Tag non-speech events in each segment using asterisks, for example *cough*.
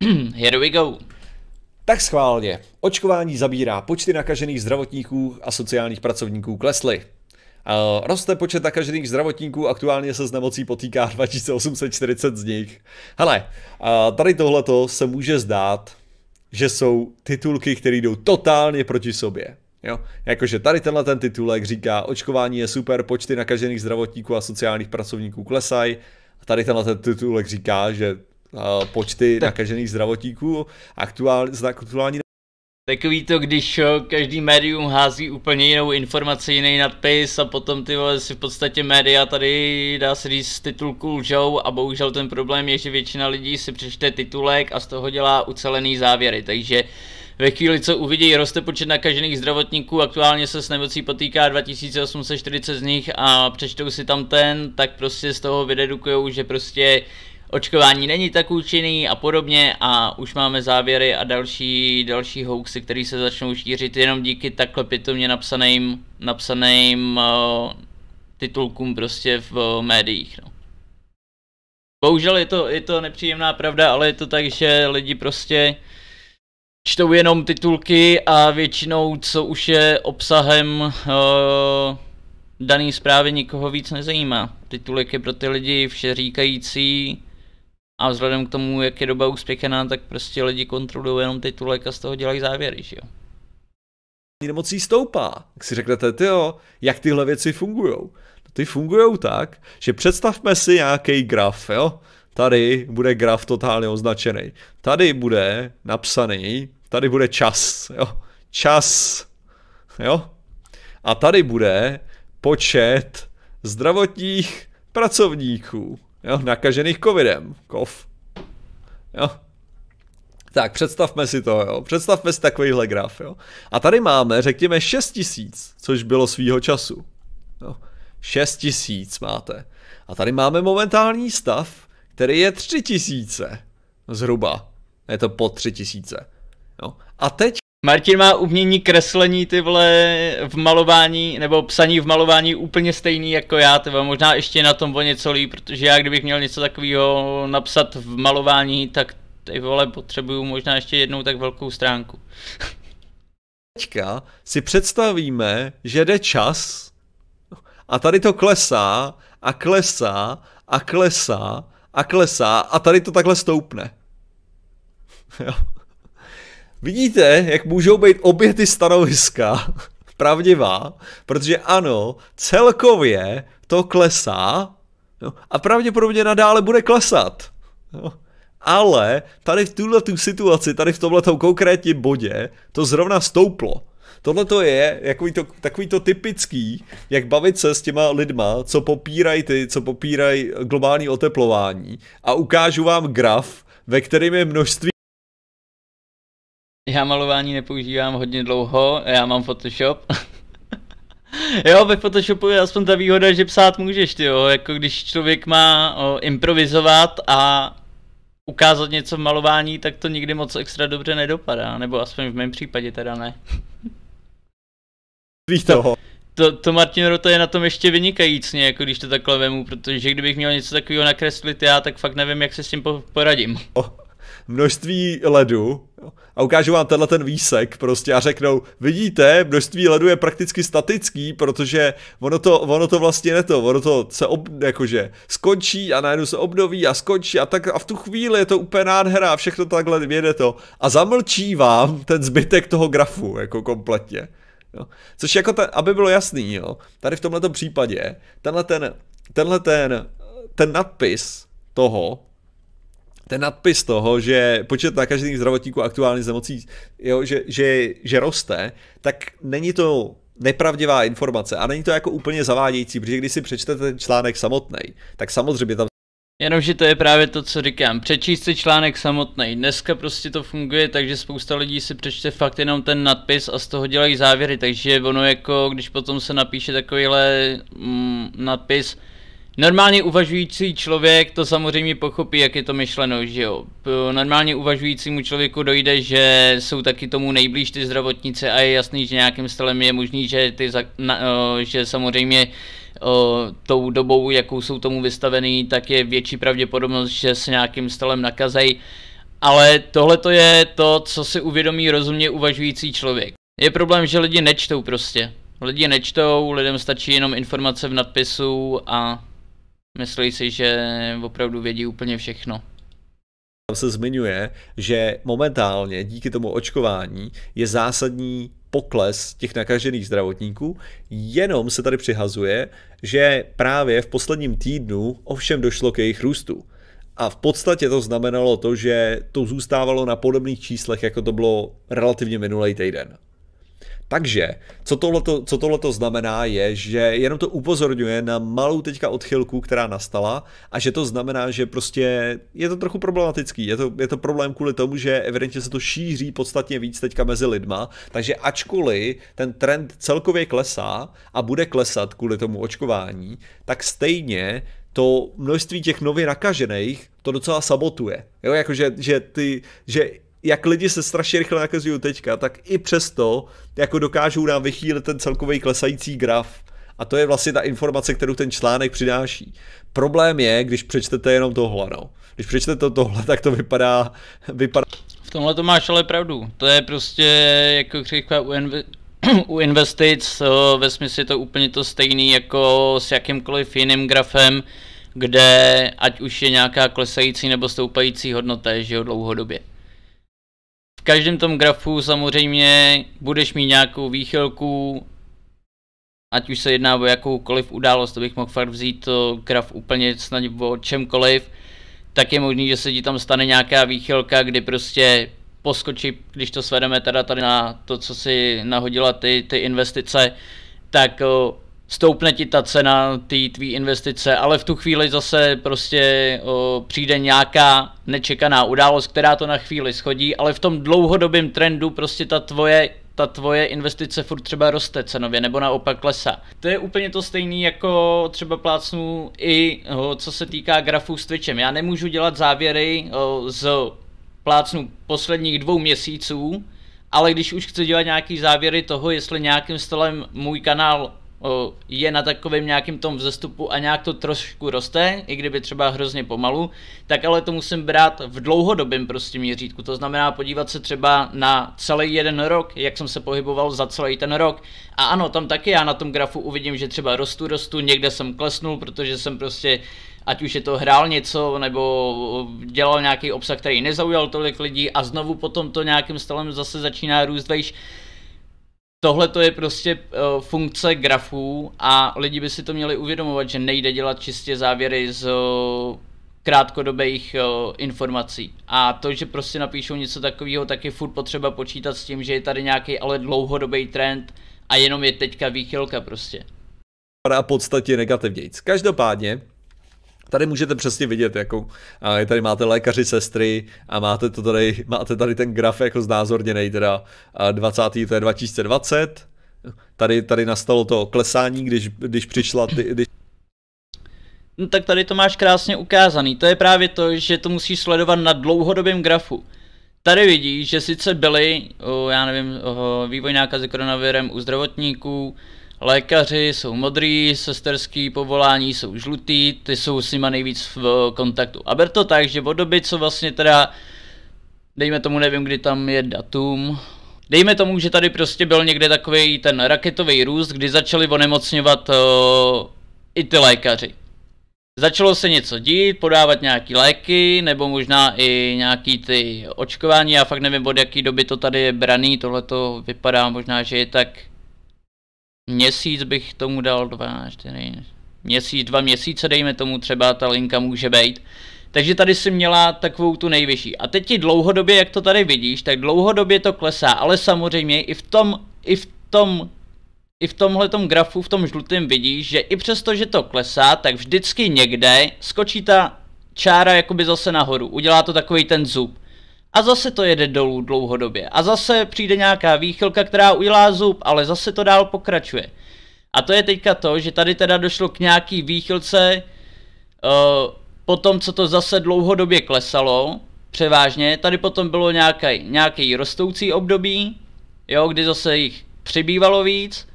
*clears throat* Here we go. Tak schválně. Očkování zabírá. Počty nakažených zdravotníků a sociálních pracovníků klesly. roste počet nakažených zdravotníků, aktuálně se s nemocí potýká 2840 *laughs* z nich. Hele, tady tohleto se může zdát, že jsou titulky, které jdou totálně proti sobě. Jo? Jakože tady tenhle ten titulek říká, očkování je super, počty nakažených zdravotníků a sociálních pracovníků klesají. A tady tenhle ten titulek říká, že počty nakažených zdravotníků. Aktuál, aktuální Takový to, když eh, každý médium hází úplně jinou informaci, jiný nadpis a potom ty vole si v podstatě média tady dá se říct z titulku lžou a bohužel ten problém je, že většina lidí si přečte titulek a z toho dělá ucelený závěry, takže ve chvíli, co uvidí, roste počet nakažených zdravotníků, aktuálně se s nemocí potýká 2840 z nich a přečtou si tam ten, tak prostě z toho vydedukujou, že prostě očkování není tak účinný a podobně a už máme závěry a další, další hoaxy, které se začnou šířit jenom díky takhle pitomně napsaným, napsaným eh, titulkům prostě v eh, médiích. No. Bohužel je to, je to nepříjemná pravda, ale je to tak, že lidi prostě čtou jenom titulky a většinou, co už je obsahem uh, daný zprávy, nikoho víc nezajímá. Titulek je pro ty lidi všeříkající, a vzhledem k tomu, jak je doba uspěchaná, tak prostě lidi kontrolují jenom titulek a z toho dělají závěry, že jo. Nemocí stoupá. Tak si řeknete, ty jo, jak tyhle věci fungují? No, ty fungují tak, že představme si nějaký graf, jo? Tady bude graf totálně označený. Tady bude napsaný, tady bude čas, jo? Čas, jo? A tady bude počet zdravotních pracovníků, jo, nakažených covidem, kov. Jo. Tak, představme si to, jo. Představme si takovýhle graf, jo. A tady máme, řekněme, 6 tisíc, což bylo svýho času. Jo. 6 tisíc máte. A tady máme momentální stav, který je 3 tisíce. Zhruba. Je to po 3 tisíce. Jo. A teď Martin má umění kreslení ty vole v malování, nebo psaní v malování úplně stejný jako já, ty vole. možná ještě na tom o něco líp, protože já kdybych měl něco takového napsat v malování, tak ty vole potřebuju možná ještě jednou tak velkou stránku. *laughs* Teďka si představíme, že jde čas a tady to klesá a klesá a klesá a klesá a tady to takhle stoupne. *laughs* Jo. Vidíte, jak můžou být obě ty stanoviska *laughs* pravdivá, protože ano, celkově to klesá no, a pravděpodobně nadále bude klesat. No, ale tady v tuhle situaci, tady v tomhle konkrétním bodě, to zrovna stouplo. Tohle to je takový to, takový to typický, jak bavit se s těma lidma, co popírají ty, co popírají globální oteplování a ukážu vám graf, ve kterém je množství já malování nepoužívám hodně dlouho, já mám Photoshop. *laughs* jo, ve Photoshopu je aspoň ta výhoda, že psát můžeš, ty jo, jako když člověk má o, improvizovat a ukázat něco v malování, tak to nikdy moc extra dobře nedopadá, nebo aspoň v mém případě teda ne. *laughs* Víš toho. To, to Martin Rota je na tom ještě vynikajícně, jako když to takhle vemu, protože kdybych měl něco takového nakreslit já, tak fakt nevím, jak se s tím poradím. O, množství ledu a ukážu vám tenhle ten výsek prostě a řeknou, vidíte, množství ledu je prakticky statický, protože ono to, ono to vlastně neto, ono to se ob, jakože skončí a najednou se obnoví a skončí a tak a v tu chvíli je to úplně nádhera a všechno takhle věde to a zamlčí vám ten zbytek toho grafu jako kompletně. Jo. Což jako, ta, aby bylo jasný, jo, tady v tomto případě, tenhle ten, tenhle ten, ten nadpis toho, ten nadpis toho, že počet nakažených zdravotníků aktuálně z nemocí, jo, že, že, že roste, tak není to nepravdivá informace a není to jako úplně zavádějící, protože když si přečtete ten článek samotný, tak samozřejmě tam Jenomže to je právě to, co říkám. Přečíst si článek samotný. Dneska prostě to funguje tak, že spousta lidí si přečte fakt jenom ten nadpis a z toho dělají závěry. Takže ono jako, když potom se napíše takovýhle mm, nadpis, Normálně uvažující člověk to samozřejmě pochopí, jak je to myšleno, že jo. Normálně uvažujícímu člověku dojde, že jsou taky tomu nejblíž ty zdravotnice a je jasný, že nějakým stylem je možný, že, ty za, na, že samozřejmě o, tou dobou, jakou jsou tomu vystavený, tak je větší pravděpodobnost, že se nějakým stylem nakazají. Ale tohle to je to, co si uvědomí rozumně uvažující člověk. Je problém, že lidi nečtou prostě. Lidi nečtou, lidem stačí jenom informace v nadpisu a Myslí si, že opravdu vědí úplně všechno. Tam se zmiňuje, že momentálně díky tomu očkování je zásadní pokles těch nakažených zdravotníků, jenom se tady přihazuje, že právě v posledním týdnu ovšem došlo k jejich růstu. A v podstatě to znamenalo to, že to zůstávalo na podobných číslech, jako to bylo relativně minulý týden. Takže, co tohleto, co tohleto znamená, je, že jenom to upozorňuje na malou teďka odchylku, která nastala a že to znamená, že prostě je to trochu problematický. Je to, je to problém kvůli tomu, že evidentně se to šíří podstatně víc teďka mezi lidma, takže ačkoliv ten trend celkově klesá a bude klesat kvůli tomu očkování, tak stejně to množství těch nově nakažených to docela sabotuje. Jo, jakože že ty, že jak lidi se strašně rychle nakazují teďka, tak i přesto jako dokážou nám vychýlit ten celkový klesající graf. A to je vlastně ta informace, kterou ten článek přináší. Problém je, když přečtete jenom tohle, no. Když přečtete to, tohle, tak to vypadá, vypadá... V tomhle to máš ale pravdu. To je prostě jako křivka u, inv- *clears throat* u investic, eh, ve smyslu je to úplně to stejný jako s jakýmkoliv jiným grafem, kde ať už je nějaká klesající nebo stoupající hodnota, že jo, dlouhodobě každém tom grafu samozřejmě budeš mít nějakou výchylku, ať už se jedná o jakoukoliv událost, to bych mohl fakt vzít to graf úplně snad o čemkoliv, tak je možný, že se ti tam stane nějaká výchylka, kdy prostě poskočí, když to svedeme teda tady na to, co si nahodila ty, ty investice, tak stoupne ti ta cena té tvý investice, ale v tu chvíli zase prostě o, přijde nějaká nečekaná událost, která to na chvíli schodí, ale v tom dlouhodobém trendu prostě ta tvoje ta tvoje investice furt třeba roste cenově, nebo naopak klesá. To je úplně to stejné jako třeba plácnu i o, co se týká grafů s Twitchem. Já nemůžu dělat závěry o, z plácnu posledních dvou měsíců, ale když už chci dělat nějaký závěry toho, jestli nějakým stylem můj kanál je na takovém nějakém tom vzestupu a nějak to trošku roste, i kdyby třeba hrozně pomalu, tak ale to musím brát v dlouhodobém prostě měřítku. To znamená podívat se třeba na celý jeden rok, jak jsem se pohyboval za celý ten rok. A ano, tam taky já na tom grafu uvidím, že třeba rostu, rostu, někde jsem klesnul, protože jsem prostě ať už je to hrál něco, nebo dělal nějaký obsah, který nezaujal tolik lidí a znovu potom to nějakým stylem zase začíná růst vejš tohle to je prostě uh, funkce grafů a lidi by si to měli uvědomovat, že nejde dělat čistě závěry z uh, krátkodobých uh, informací. A to, že prostě napíšou něco takového, tak je furt potřeba počítat s tím, že je tady nějaký ale dlouhodobý trend a jenom je teďka výchylka prostě. A podstatě negativně. Každopádně, Tady můžete přesně vidět, jako a tady máte lékaři, sestry a máte, to tady, *laughs* máte tady ten graf jako znázorněný, teda 20. to je 2020, tady, tady nastalo to klesání, když, když přišla ty, když No tak tady to máš krásně ukázaný. To je právě to, že to musíš sledovat na dlouhodobém grafu. Tady vidíš, že sice byly, o, já nevím, o, vývoj nákazy koronavirem u zdravotníků, Lékaři jsou modrý, sesterský povolání jsou žlutý, ty jsou s nima nejvíc v eh, kontaktu. A ber to tak, že od doby, co vlastně teda, dejme tomu, nevím, kdy tam je datum, Dejme tomu, že tady prostě byl někde takový ten raketový růst, kdy začali onemocňovat uh, i ty lékaři. Začalo se něco dít, podávat nějaký léky, nebo možná i nějaký ty očkování, já fakt nevím od jaký doby to tady je braný, tohle to vypadá možná, že je tak Měsíc bych tomu dal dva, čtyři, měsíc, dva měsíce dejme tomu třeba ta linka může být. Takže tady si měla takovou tu nejvyšší. A teď ti dlouhodobě, jak to tady vidíš, tak dlouhodobě to klesá, ale samozřejmě i v tom, i v tom i v tomhle grafu, v tom žlutém vidíš, že i přesto, že to klesá, tak vždycky někde skočí ta čára jakoby zase nahoru. Udělá to takový ten zub a zase to jede dolů dlouhodobě. A zase přijde nějaká výchylka, která udělá zub, ale zase to dál pokračuje. A to je teďka to, že tady teda došlo k nějaký výchylce uh, po tom, co to zase dlouhodobě klesalo, převážně. Tady potom bylo nějaký, nějaký rostoucí období, jo, kdy zase jich přibývalo víc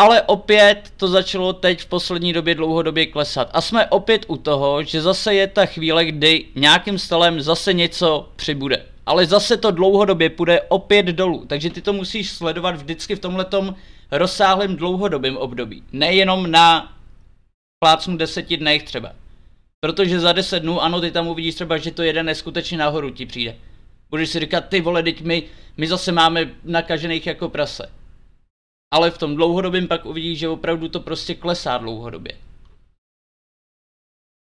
ale opět to začalo teď v poslední době dlouhodobě klesat. A jsme opět u toho, že zase je ta chvíle, kdy nějakým stylem zase něco přibude. Ale zase to dlouhodobě půjde opět dolů, takže ty to musíš sledovat vždycky v tomhletom rozsáhlém dlouhodobém období. Nejenom na plácnu deseti dnech třeba. Protože za deset dnů, ano, ty tam uvidíš třeba, že to jeden neskutečně nahoru ti přijde. Budeš si říkat, ty vole, teď my, my zase máme nakažených jako prase ale v tom dlouhodobém pak uvidíš, že opravdu to prostě klesá dlouhodobě.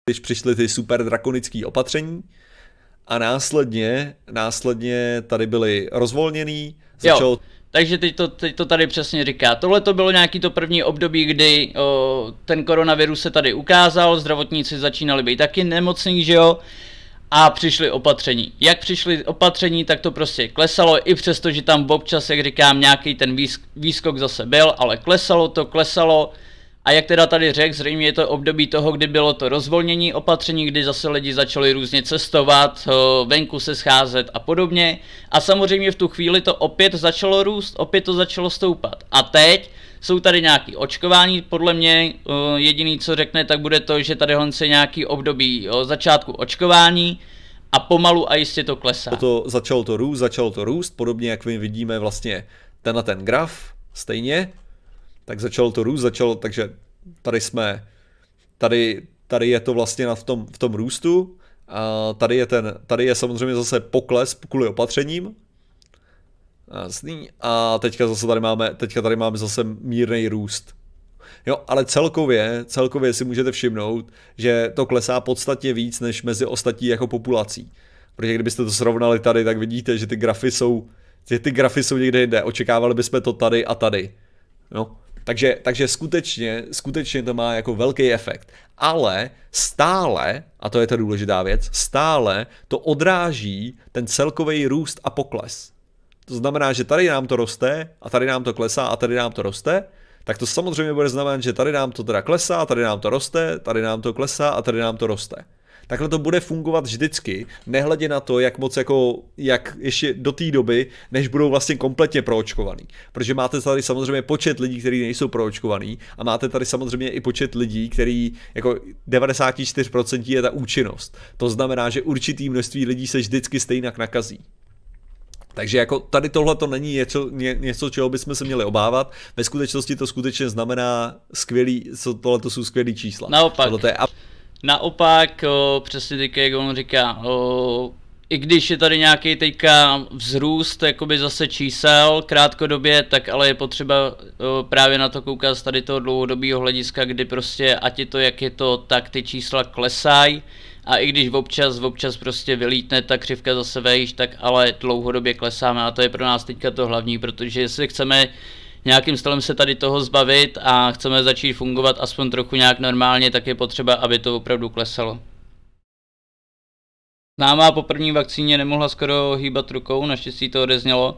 Když přišly ty super drakonické opatření a následně, následně tady byly rozvolněný, začal... Jo. Takže teď to, teď to tady přesně říká. Tohle to bylo nějaký to první období, kdy o, ten koronavirus se tady ukázal, zdravotníci začínali být taky nemocní, že jo a přišly opatření. Jak přišly opatření, tak to prostě klesalo, i přesto, že tam občas, jak říkám, nějaký ten výskok zase byl, ale klesalo to, klesalo. A jak teda tady řekl, zřejmě je to období toho, kdy bylo to rozvolnění opatření, kdy zase lidi začali různě cestovat, eh, venku se scházet a podobně. A samozřejmě v tu chvíli to opět začalo růst, opět to začalo stoupat. A teď jsou tady nějaké očkování, podle mě eh, jediný, co řekne, tak bude to, že tady je nějaký období začátku očkování, a pomalu a jistě to klesá. To začalo to růst, začalo to růst, podobně jak my vidíme vlastně ten na ten graf, stejně, tak začalo to růst, začalo, takže tady jsme, tady, tady je to vlastně na, v, tom, v tom růstu, a tady je, ten, tady je samozřejmě zase pokles kvůli opatřením, Jasný. A teďka zase tady máme, teďka tady máme zase mírný růst. Jo, ale celkově, celkově si můžete všimnout, že to klesá podstatně víc než mezi ostatní jako populací. Protože kdybyste to srovnali tady, tak vidíte, že ty grafy jsou, že ty grafy jsou někde jinde. Očekávali bychom to tady a tady. No, takže, takže skutečně, skutečně to má jako velký efekt. Ale stále, a to je ta důležitá věc, stále to odráží ten celkový růst a pokles to znamená, že tady nám to roste a tady nám to klesá a tady nám to roste, tak to samozřejmě bude znamenat, že tady nám to teda klesá, tady nám to roste, tady nám to klesá a tady nám to roste. Takhle to bude fungovat vždycky, nehledě na to, jak moc jako, jak ještě do té doby, než budou vlastně kompletně proočkovaný. Protože máte tady samozřejmě počet lidí, kteří nejsou proočkovaný a máte tady samozřejmě i počet lidí, který jako 94% je ta účinnost. To znamená, že určitý množství lidí se vždycky stejnak nakazí. Takže jako tady tohle to není něco, ně, něco, čeho bychom se měli obávat. Ve skutečnosti to skutečně znamená skvělý, tohle to jsou skvělý čísla. Naopak. Tohle je... Naopak, o, přesně teď, jak on říká, o, i když je tady nějaký teďka vzrůst jakoby zase čísel krátkodobě, tak ale je potřeba o, právě na to koukat z tady toho dlouhodobého hlediska, kdy prostě ať je to jak je to, tak ty čísla klesají a i když občas, občas prostě vylítne ta křivka zase vejš, tak ale dlouhodobě klesáme a to je pro nás teďka to hlavní, protože jestli chceme nějakým stylem se tady toho zbavit a chceme začít fungovat aspoň trochu nějak normálně, tak je potřeba, aby to opravdu klesalo. Náma po první vakcíně nemohla skoro hýbat rukou, naštěstí to odeznělo.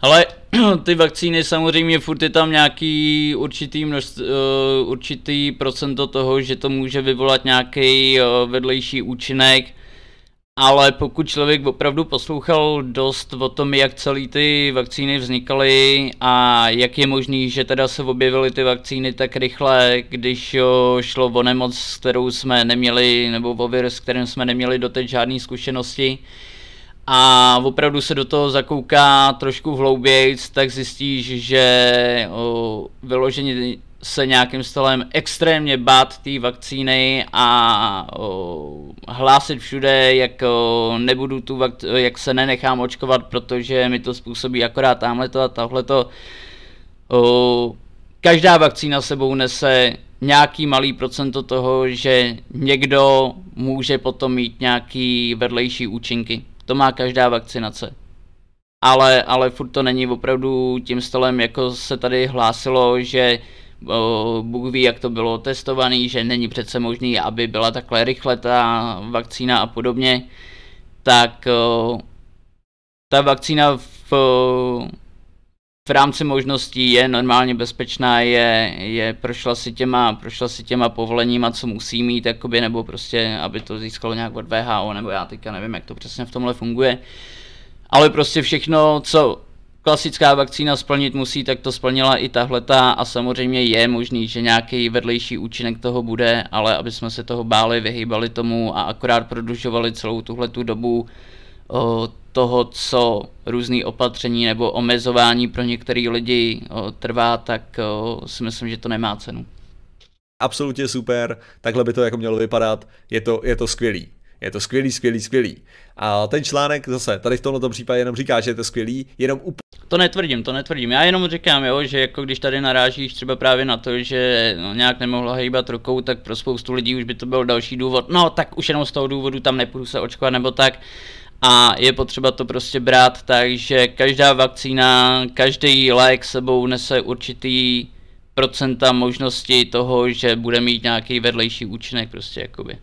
Ale *clears throat* ty vakcíny samozřejmě furt je tam nějaký určitý, množství, eh, určitý procento toho, že to může vyvolat nějaký eh, vedlejší účinek, ale pokud člověk opravdu poslouchal dost o tom, jak celý ty vakcíny vznikaly a jak je možný, že teda se objevily ty vakcíny tak rychle, když eh, šlo o nemoc, s kterou jsme neměli, nebo o virus, s kterým jsme neměli doteď žádné zkušenosti, a opravdu se do toho zakouká trošku hloubějc, tak zjistíš, že o, vyloženě se nějakým stylem extrémně bát té vakcíny a o, hlásit všude, jak o, nebudu tu vak- jak se nenechám očkovat, protože mi to způsobí akorát tamhleto a tohleto. O, každá vakcína sebou nese nějaký malý procento toho, že někdo může potom mít nějaký vedlejší účinky. To má každá vakcinace. Ale, ale furt to není opravdu tím stolem, jako se tady hlásilo, že o, Bůh ví, jak to bylo testovaný, že není přece možný, aby byla takhle rychle ta vakcína a podobně, tak ta vakcína v, v rámci možností je normálně bezpečná, je, je prošla, si těma, prošla si těma povoleníma, co musí mít, jakoby, nebo prostě, aby to získalo nějak od VHO, nebo já teďka nevím, jak to přesně v tomhle funguje. Ale prostě všechno, co klasická vakcína splnit musí, tak to splnila i tahleta a samozřejmě je možný, že nějaký vedlejší účinek toho bude, ale aby jsme se toho báli, vyhýbali tomu a akorát prodlužovali celou tuhle tu dobu, o, toho, co různý opatření nebo omezování pro některé lidi o, eh, trvá, tak o, eh, si myslím, že to nemá cenu. Absolutně super, takhle by to jako mělo vypadat, je to, je to skvělý. Je to skvělý, skvělý, skvělý. A ten článek zase, tady v tomto případě jenom říká, že je to skvělý, jenom úplně... To netvrdím, to netvrdím. Já jenom říkám, jo, že jako když tady narážíš třeba právě na to, že eh, no, nějak nemohla hýbat rukou, tak pro spoustu lidí už by to byl další důvod. No, tak už jenom z toho důvodu tam nepůjdu se očkovat nebo tak a je potřeba to prostě brát tak, že každá vakcína, každý lék sebou nese určitý procenta možnosti toho, že bude mít nějaký vedlejší účinek prostě jakoby.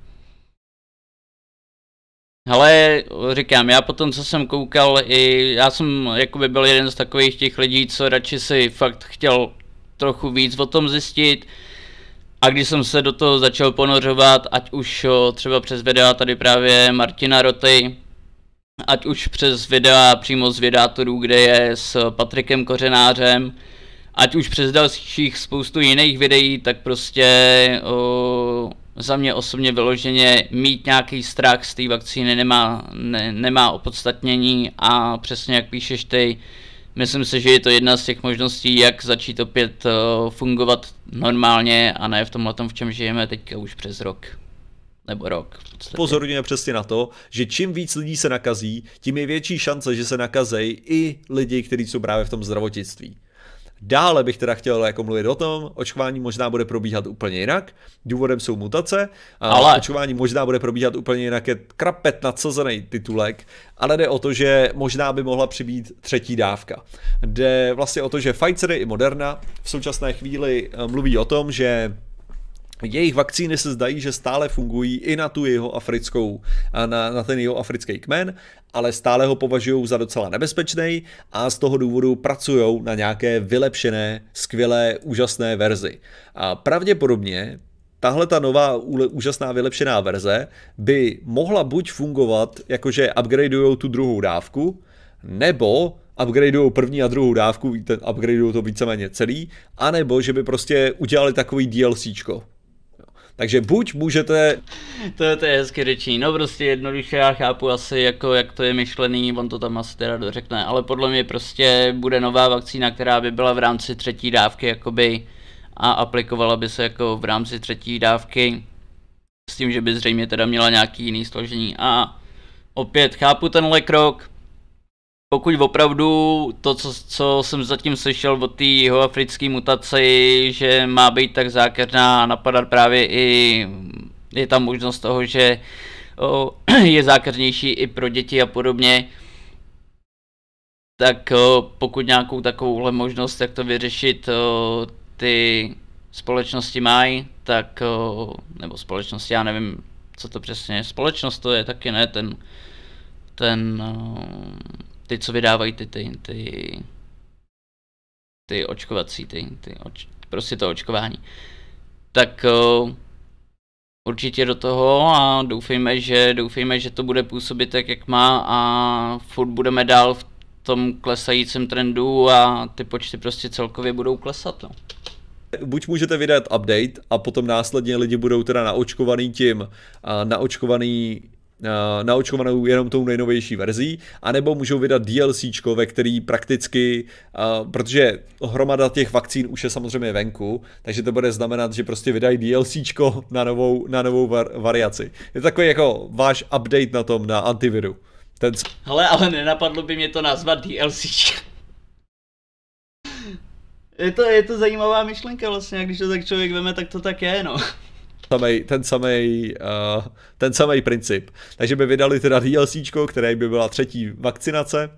Ale říkám, já potom, co jsem koukal, i já jsem jakoby byl jeden z takových těch lidí, co radši si fakt chtěl trochu víc o tom zjistit. A když jsem se do toho začal ponořovat, ať už třeba přes videa tady právě Martina Roty, ať už přes videa přímo z videátorů, kde je s Patrikem Kořenářem, ať už přes dalších spoustu jiných videí, tak prostě o, za mě osobně vyloženě mít nějaký strach z té vakcíny nemá, ne, nemá opodstatnění a přesně jak píšeš ty, myslím si, že je to jedna z těch možností, jak začít opět o, fungovat normálně a ne v tomhle tom, v čem žijeme teďka už přes rok nebo rok. Pozorňuje přesně na to, že čím víc lidí se nakazí, tím je větší šance, že se nakazejí i lidi, kteří jsou právě v tom zdravotnictví. Dále bych teda chtěl jako mluvit o tom, očkování možná bude probíhat úplně jinak, důvodem jsou mutace, a ale očkování možná bude probíhat úplně jinak je krapet nadsazený titulek, ale jde o to, že možná by mohla přibýt třetí dávka. Jde vlastně o to, že Pfizer i Moderna v současné chvíli eh, mluví o tom, že jejich vakcíny se zdají, že stále fungují i na tu jeho africkou, na, na ten jeho africký kmen, ale stále ho považují za docela nebezpečný a z toho důvodu pracují na nějaké vylepšené, skvělé, úžasné verzi. A pravděpodobně tahle ta nová úžasná vylepšená verze by mohla buď fungovat, jakože upgradeujou tu druhou dávku, nebo upgradeujou první a druhou dávku, ten upgradeujou to víceméně celý, anebo že by prostě udělali takový DLCčko, takže buď můžete... To, to je hezky řečený. No prostě jednoduše já chápu asi, jako, jak to je myšlený, on to tam asi teda dořekne, ale podle mě prostě bude nová vakcína, která by byla v rámci třetí dávky jakoby a aplikovala by se jako v rámci třetí dávky s tím, že by zřejmě teda měla nějaký jiný složení a opět chápu tenhle krok, pokud opravdu to, co, co jsem zatím slyšel o té jihoafrické mutaci, že má být tak zákeřná a napadat právě i je tam možnost toho, že o, *clears throat* je zákeřnější i pro děti a podobně, tak o, pokud nějakou takovouhle možnost, jak to vyřešit, o, ty společnosti mají, tak, o, nebo společnosti, já nevím, co to přesně je, společnost to je taky, ne, ten, ten, o, ty, co vydávají ty, ty, ty, ty očkovací, ty, ty oč, prostě to očkování. Tak eh, určitě do toho a doufejme, že, doufejme, že to bude působit tak, jak má a furt budeme dál v tom klesajícím trendu a ty počty prostě celkově budou klesat. No. Buď můžete vydat update a potom následně lidi budou teda naočkovaný tím, a naočkovaný Eh, naočkovanou jenom tou nejnovější verzí, anebo můžou vydat DLC, ve který prakticky, eh, protože hromada těch vakcín už je samozřejmě venku, takže to bude znamenat, že prostě vydají DLC na novou, na novou var- variaci. Je to takový jako váš update na tom, na antiviru. Ten... Hele, ale nenapadlo by mě to nazvat DLC. je to, je to zajímavá myšlenka vlastně, a když to tak člověk veme, tak to tak je, no samej, ten samej, uh, ten samej princip. Takže by vydali teda DLC, které by byla třetí vakcinace,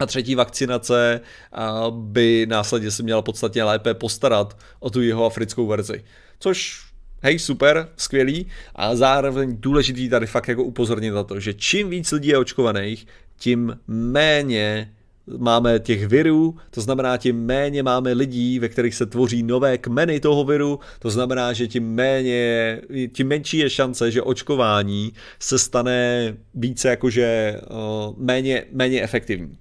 a třetí vakcinace eh, by následně se měla podstatně lépe postarat o tu jeho africkou verzi. Což hej, super, skvělý. A zároveň důležitý tady fakt jako upozornit na to, že čím víc lidí je očkovaných, tím méně máme těch virů, to znamená, tím méně máme lidí, ve kterých se tvoří nové kmeny toho viru, to znamená, že tím méně, tím menší je šance, že očkování se stane více jakože eh, méně, méně efektivní.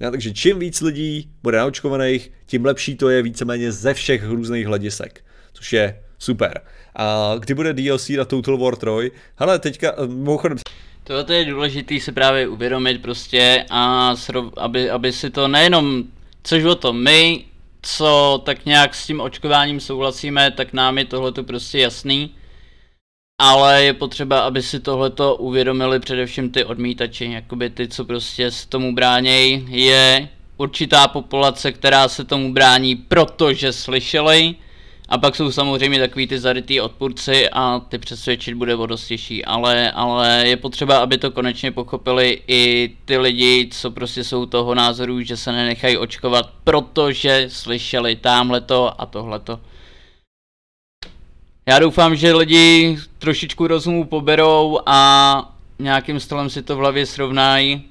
Ja, takže čím víc lidí bude naočkovaných, tím lepší to je víceméně ze všech různých hledisek, což je super. A kdy bude DLC na Total War 3? Hele, teďka, eh, mimochodem, Tohle je důležité si právě uvědomit prostě a srov, aby, aby si to nejenom, což o to my, co tak nějak s tím očkováním souhlasíme, tak nám je to prostě jasný. Ale je potřeba, aby si tohleto uvědomili především ty odmítači, jakoby ty, co prostě se tomu bránějí, je určitá populace, která se tomu brání, protože slyšeli, a pak jsou samozřejmě takový ty zarytý odpůrci a ty přesvědčit bude o dost těžší, ale, ale je potřeba, aby to konečně pochopili i ty lidi, co prostě jsou toho názoru, že se nenechají očkovat, protože slyšeli tamhleto a tohleto. Já doufám, že lidi trošičku rozumu poberou a nějakým stolem si to v hlavě srovnají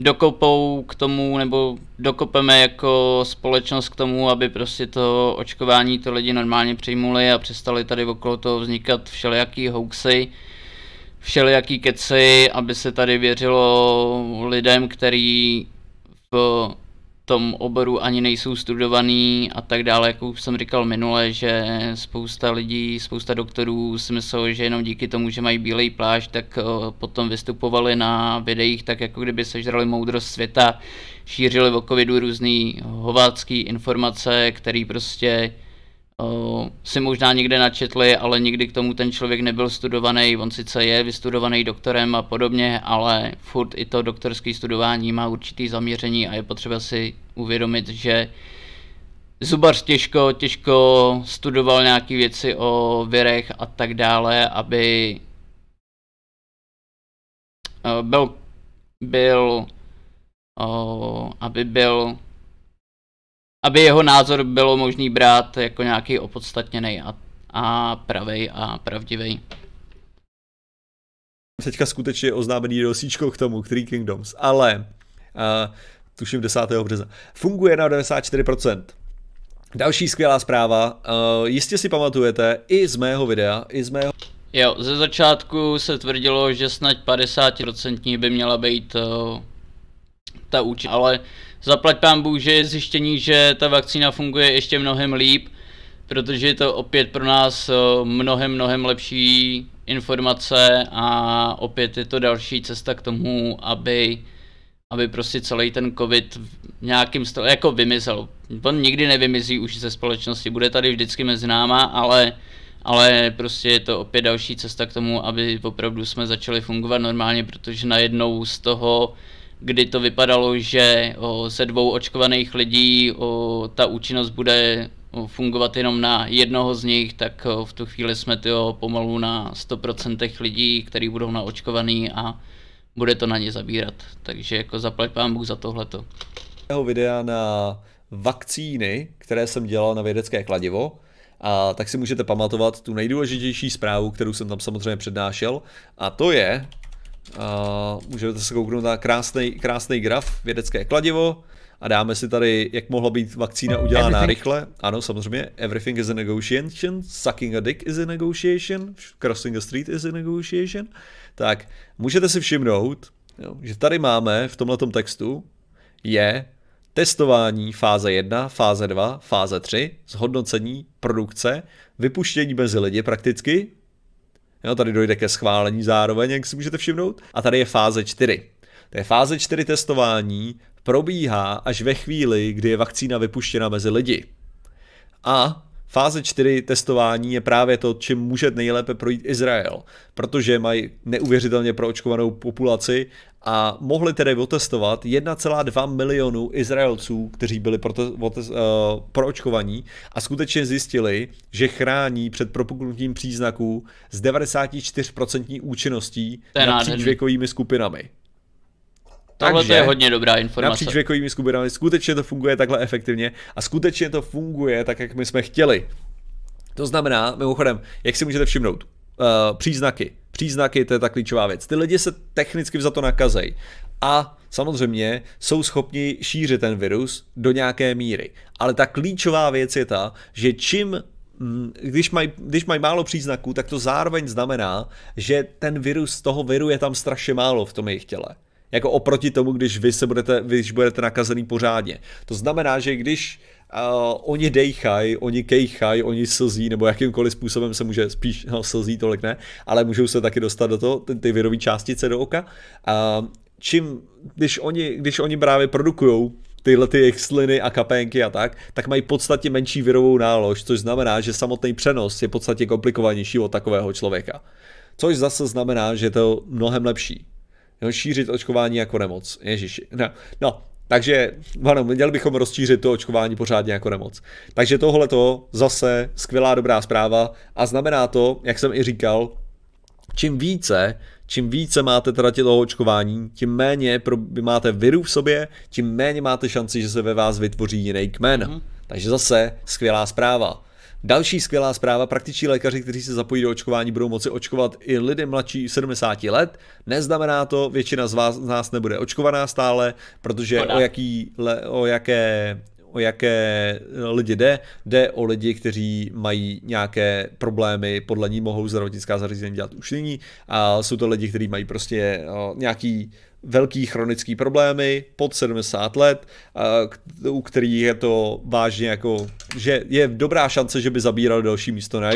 dokopou k tomu, nebo dokopeme jako společnost k tomu, aby prostě to očkování to lidi normálně přijmuli a přestali tady okolo toho vznikat všelijaký hoaxy, všelijaký keci, aby se tady věřilo lidem, který v tom oboru ani nejsou studovaný a tak dále, jak už jsem říkal minule, že spousta lidí, spousta doktorů si myslel, že jenom díky tomu, že mají bílej pláž, tak eh, potom vystupovali na videích tak, jako kdyby sežrali moudrost světa, šířili o covidu různé hovácký informace, které prostě Eh, si možná někde načetli, ale nikdy k tomu ten člověk nebyl studovaný. On sice je vystudovaný doktorem a podobně, ale furt i to doktorské studování má určitý zaměření a je potřeba si uvědomit, že zubař těžko, těžko studoval nějaké věci o virech a tak dále, aby eh, byl, byl eh, aby byl aby jeho názor bylo možný brát jako nějaký opodstatněný a, a pravej a pravdivý. Teďka skutečně je oznámený dosíčko k tomu, který Kingdoms, ale uh, tuším 10. března. Funguje na 94%. Další skvělá zpráva, uh, jistě si pamatujete i z mého videa, i z mého... Jo, ze začátku se tvrdilo, že snad 50% by měla být uh, ta účinnost, ale zaplať pán Bůh, že je zjištění, že ta vakcína funguje ještě mnohem líp, protože je to opět pro nás eh, mnohem, mnohem lepší informace a opět je to další cesta k tomu, aby, aby prostě celý ten covid nějakým stavu, jako vymizel. On nikdy nevymizí už ze společnosti, bude tady vždycky mezi náma, ale, ale prostě je to opět další cesta k tomu, aby opravdu jsme začali fungovat normálně, protože najednou z toho kdy to vypadalo, že o, se dvou očkovaných lidí o, ta účinnost bude fungovat jenom na jednoho z nich, tak v tu chvíli jsme to pomalu na 100% lidí, kteří budou naočkovaný a bude to na ně zabírat. Takže jako zaplať pán Bůh za tohleto. Jeho videa na vakcíny, které jsem dělal na vědecké kladivo, a tak si můžete pamatovat tu nejdůležitější zprávu, kterou jsem tam samozřejmě přednášel, a to je, Eh, můžete se kouknout na krásný, krásný graf, vědecké kladivo a dáme si tady, jak mohla být vakcína udělána everything. rychle. Ano, samozřejmě, everything is a negotiation, sucking a dick is a negotiation, crossing a street is a negotiation. Tak, můžete si všimnout, jo, že tady máme v tomhle textu je testování fáze 1, fáze 2, fáze 3, zhodnocení, produkce, vypuštění mezi lidi prakticky, Jo, tady dojde ke schválení zároveň, jak si můžete všimnout. A tady je fáze 4. To je fáze 4 testování, probíhá až ve chvíli, kdy je vakcína vypuštěna mezi lidi. A Fáze 4 testování je právě to, čím může nejlépe projít Izrael, protože mají neuvěřitelně proočkovanou populaci a mohli tedy otestovat 1,2 milionu Izraelců, kteří byli eh, proočkovaní a skutečně zjistili, že chrání před propuknutím příznaků s 94% účinností napříč věkovými skupinami. Tohle Takže, to je hodně dobrá informace. Napříč věkovými skupinami skutečně to funguje takhle efektivně a skutečně to funguje tak, jak my jsme chtěli. To znamená, mimochodem, jak si můžete všimnout, uh, příznaky. Příznaky, to je ta klíčová věc. Ty lidi se technicky za to nakazejí. A samozřejmě jsou schopni šířit ten virus do nějaké míry. Ale ta klíčová věc je ta, že čím mm, když mají když maj málo příznaků, tak to zároveň znamená, že ten virus, toho viru je tam strašně málo v tom jejich těle jako oproti tomu, když vy se budete, když budete nakazený pořádně. To znamená, že když uh, oni dejchají, oni kejchají, oni slzí, nebo jakýmkoliv způsobem se může spíš no, slzí tolik ne, ale můžou se taky dostat do toho, ty, ty virové částice do oka. Uh, čím, když oni, když oni právě produkují tyhle ty sliny a kapénky a tak, tak mají podstatně menší virovou nálož, což znamená, že samotný přenos je podstatně komplikovanější od takového člověka. Což zase znamená, že je to mnohem lepší jo, šířit očkování jako nemoc. Ježiši. No, no takže ano, měli bychom rozšířit to očkování pořádně jako nemoc. Takže tohle to zase skvělá dobrá zpráva a znamená to, jak jsem i říkal, čím více, čím více máte teda toho očkování, tím méně pro, máte viru v sobě, tím méně máte šanci, že se ve vás vytvoří jiný kmen. Mm. Takže zase skvělá zpráva. Další skvělá zpráva, praktičtí lékaři, kteří se zapojí do očkování, budou moci očkovat i lidi mladší 70 let. Neznamená to, většina z vás z nás nebude očkovaná stále, protože o, jaký, o jaké o jaké lidi jde. Jde o lidi, kteří mají nějaké problémy, podle ní mohou zdravotnická zařízení dělat už nyní. A jsou to lidi, kteří mají prostě nějaký velký chronický problémy pod 70 let, u kterých je to vážně jako, že je dobrá šance, že by zabíral další místo na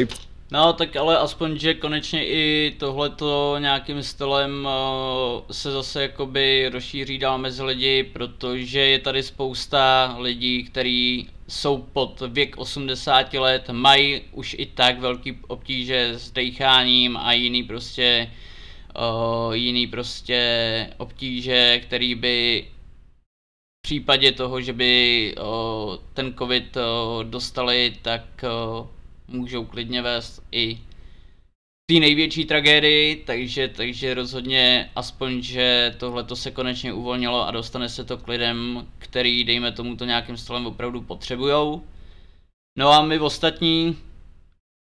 No tak ale aspoň, že konečně i tohleto nějakým stylem eh, se zase jakoby rozšíří dál mezi lidi, protože je tady spousta lidí, kteří jsou pod věk 80 let, mají už i tak velký obtíže s dejcháním a jiný prostě Eh, jiný prostě obtíže, který by v případě toho, že by o, eh, ten covid o, eh, dostali, tak o, můžou klidně vést i ty největší tragédii, takže, takže rozhodně aspoň, že tohle to se konečně uvolnilo a dostane se to k lidem, který, dejme tomu, to nějakým stolem opravdu potřebujou. No a my ostatní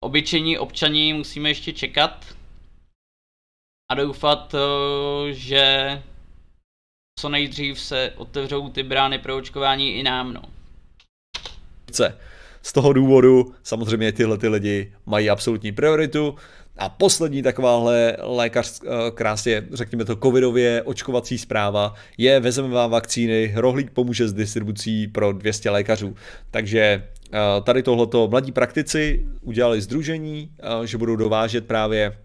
obyčejní občaní musíme ještě čekat, a doufat, eh, že co nejdřív se otevřou ty brány pro očkování i nám. No. Z toho důvodu samozřejmě tyhle ty lidi mají absolutní prioritu. A poslední takováhle lékař, eh, krásně řekněme to covidově očkovací zpráva je vezmeme vám vakcíny, rohlík pomůže s distribucí pro 200 lékařů. Takže eh, tady tohleto mladí praktici udělali združení, že budou dovážet právě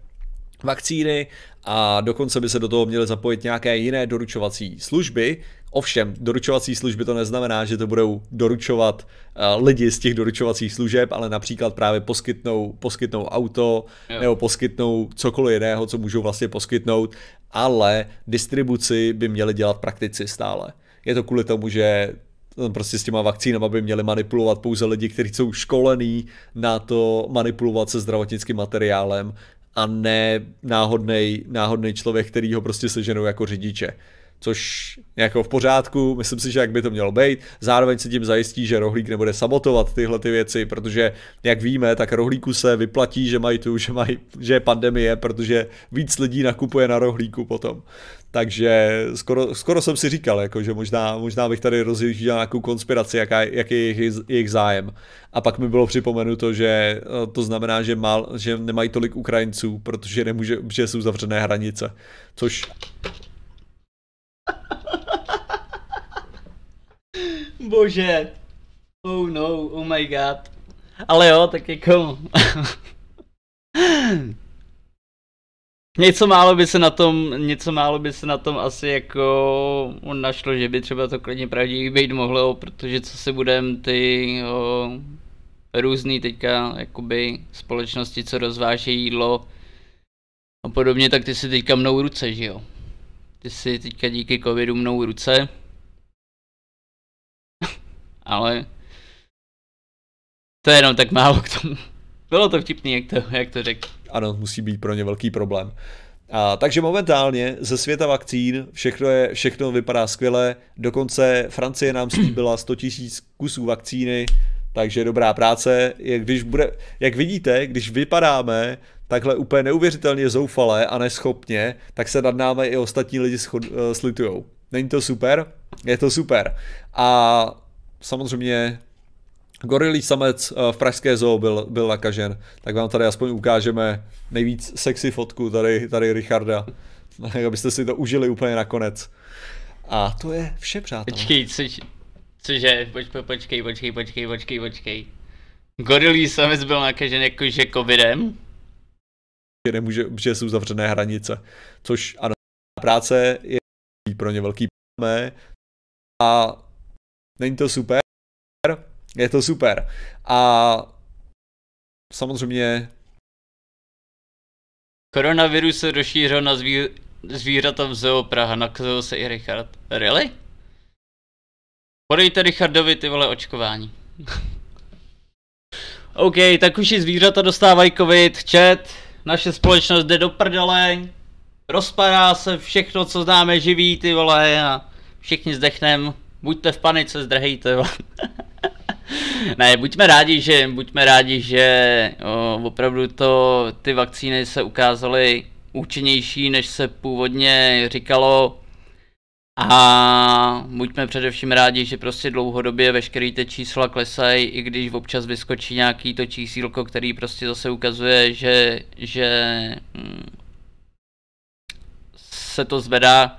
vakcíny a dokonce by se do toho měly zapojit nějaké jiné doručovací služby. Ovšem, doručovací služby to neznamená, že to budou doručovat eh, lidi z těch doručovacích služeb, ale například právě poskytnou, poskytnou auto nebo poskytnou cokoliv jiného, co můžou vlastně poskytnout, ale distribuci by měli dělat praktici stále. Je to kvůli tomu, že no, prostě s těma vakcínama by měli manipulovat pouze lidi, kteří jsou školení na to manipulovat se zdravotnickým materiálem a ne náhodnej, náhodnej člověk, který ho prostě seženou jako řidiče. Což jako v pořádku, myslím si, že jak by to mělo být. Zároveň se tím zajistí, že rohlík nebude sabotovat tyhle ty věci, protože jak víme, tak rohlíku se vyplatí, že mají tu, že, mají, že je pandemie, protože víc lidí nakupuje na rohlíku potom. Takže skoro, skoro jsem si říkal, jako, že možná, možná bych tady rozjížděl nějakou konspiraci, jaká, jaký je jejich, jejich zájem. A pak mi bylo připomenuto, že eh, to znamená, že, mal, že nemají tolik Ukrajinců, protože, nemůže, že jsou zavřené hranice. Což *laughs* Bože. Oh no, oh my god. Ale jo, tak jako... *laughs* Něco málo by se na tom, něco málo by se na tom asi jako našlo, že by třeba to klidně pravdivý být mohlo, protože co si budem ty o, různý teďka jakoby společnosti, co rozváží jídlo a podobně, tak ty si teďka mnou ruce, že jo? Ty si teďka díky covidu mnou ruce. *laughs* Ale to je jenom tak málo k tomu. Bylo to vtipný, jak to, jak to řekl ano, musí být pro ně velký problém. A, takže momentálně ze světa vakcín všechno, je, všechno vypadá skvěle. Dokonce Francie nám slíbila 100 000 kusů vakcíny, takže dobrá práce. Jak, když bude, jak vidíte, když vypadáme takhle úplně neuvěřitelně zoufale a neschopně, tak se nad námi i ostatní lidi schod, uh, slitujou. Není to super? Je to super. A samozřejmě Gorilý samec eh, v pražské zoo byl, byl nakažen, tak vám tady aspoň ukážeme nejvíc sexy fotku tady, tady Richarda, abyste si to užili úplně nakonec. A to je vše, přátelé. Počkej, což, cože, poč, po, počkej, počkej, počkej, počkej, počkej. Gorilý samec byl nakažen jakože covidem? Že nemůže, že jsou zavřené hranice, což ano, práce je pro ně velký a není to super, je to super. A samozřejmě... Koronavirus se rozšířil na zví... zvířata v zoo Praha, nakazil se i Richard. Really? Podejte Richardovi ty vole očkování. *laughs* OK, tak už i zvířata dostávají covid, chat, naše společnost jde do prdele, rozpadá se všechno, co známe živý, ty vole, a všichni zdechnem, buďte v panice, zdrhejte, vole. *laughs* *laughs* ne, buďme rádi, že, buďme rádi, že o, opravdu to, ty vakcíny se ukázaly účinnější, než se původně říkalo. A buďme především rádi, že prostě dlouhodobě veškeré ty čísla klesají, i když občas vyskočí nějaký to čísílko, který prostě zase ukazuje, že, že hm, se to zvedá,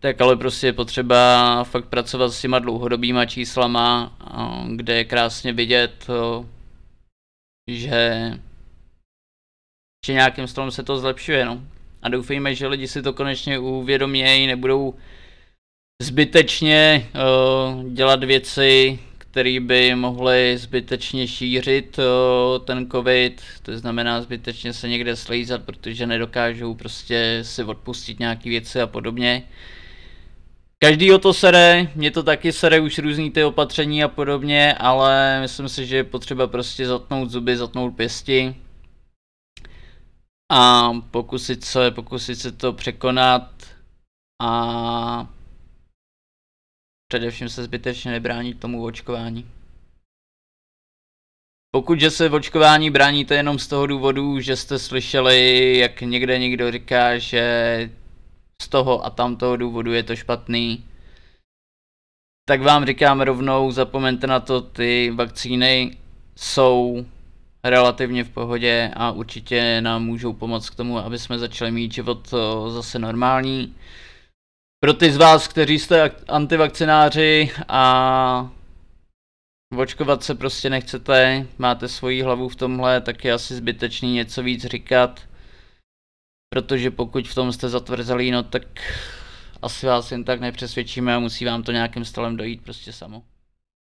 tak ale prostě je potřeba fakt pracovat s těma dlouhodobýma číslama, kde je krásně vidět, že, že nějakým stolem se to zlepšuje. No. A doufejme, že lidi si to konečně uvědomějí, nebudou zbytečně dělat věci, které by mohly zbytečně šířit ten covid, to znamená zbytečně se někde slízat, protože nedokážou prostě si odpustit nějaké věci a podobně. Každý o to sere, mě to taky sere už různý ty opatření a podobně, ale myslím si, že je potřeba prostě zatnout zuby, zatnout pěsti a pokusit se, pokusit se to překonat a především se zbytečně nebránit tomu očkování. Pokud, že se v očkování bráníte jenom z toho důvodu, že jste slyšeli, jak někde někdo říká, že z toho a tamtoho důvodu je to špatný, tak vám říkám rovnou, zapomeňte na to, ty vakcíny jsou relativně v pohodě a určitě nám můžou pomoct k tomu, aby jsme začali mít život eh, zase normální. Pro ty z vás, kteří jste antivakcináři a očkovat se prostě nechcete, máte svoji hlavu v tomhle, tak je asi zbytečný něco víc říkat. Protože pokud v tom jste zatvrzelí, no tak asi vás jen tak nepřesvědčíme a musí vám to nějakým stylem dojít prostě samo.